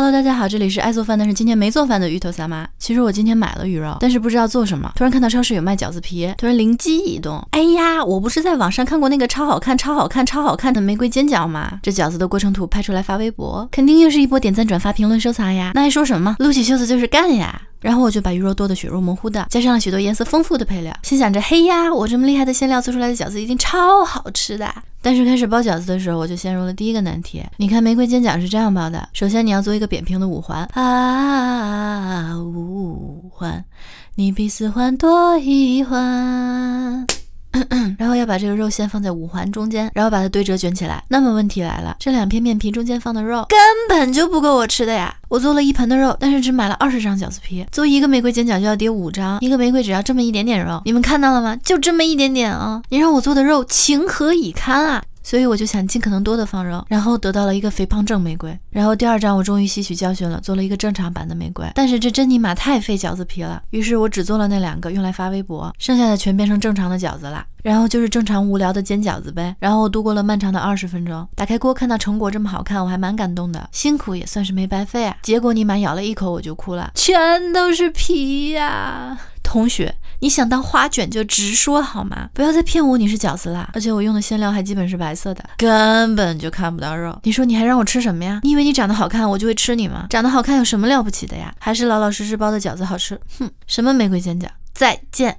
Hello，大家好，这里是爱做饭但是今天没做饭的芋头三妈。其实我今天买了鱼肉，但是不知道做什么。突然看到超市有卖饺子皮，突然灵机一动，哎呀，我不是在网上看过那个超好看、超好看、超好看的玫瑰煎饺吗？这饺子的过程图拍出来发微博，肯定又是一波点赞、转发、评论、收藏呀。那还说什么？撸起袖子就是干呀！然后我就把鱼肉剁得血肉模糊的，加上了许多颜色丰富的配料，心想着：嘿呀，我这么厉害的馅料做出来的饺子一定超好吃的。但是开始包饺子的时候，我就陷入了第一个难题。你看玫瑰煎饺是这样包的，首先你要做一个扁平的五环啊，五环，你比四环多一环。然后要把这个肉馅放在五环中间，然后把它对折卷起来。那么问题来了，这两片面皮中间放的肉根本就不够我吃的呀！我做了一盆的肉，但是只买了二十张饺子皮，做一个玫瑰煎饺就要叠五张，一个玫瑰只要这么一点点肉，你们看到了吗？就这么一点点啊！你让我做的肉情何以堪啊！所以我就想尽可能多的放肉，然后得到了一个肥胖症玫瑰。然后第二张我终于吸取教训了，做了一个正常版的玫瑰。但是这珍妮玛太费饺子皮了，于是我只做了那两个用来发微博，剩下的全变成正常的饺子了。然后就是正常无聊的煎饺子呗。然后我度过了漫长的二十分钟，打开锅看到成果这么好看，我还蛮感动的，辛苦也算是没白费啊。结果尼玛咬了一口我就哭了，全都是皮呀，同学。你想当花卷就直说好吗？不要再骗我，你是饺子啦！而且我用的馅料还基本是白色的，根本就看不到肉。你说你还让我吃什么呀？你以为你长得好看我就会吃你吗？长得好看有什么了不起的呀？还是老老实实包的饺子好吃。哼，什么玫瑰煎饺，再见。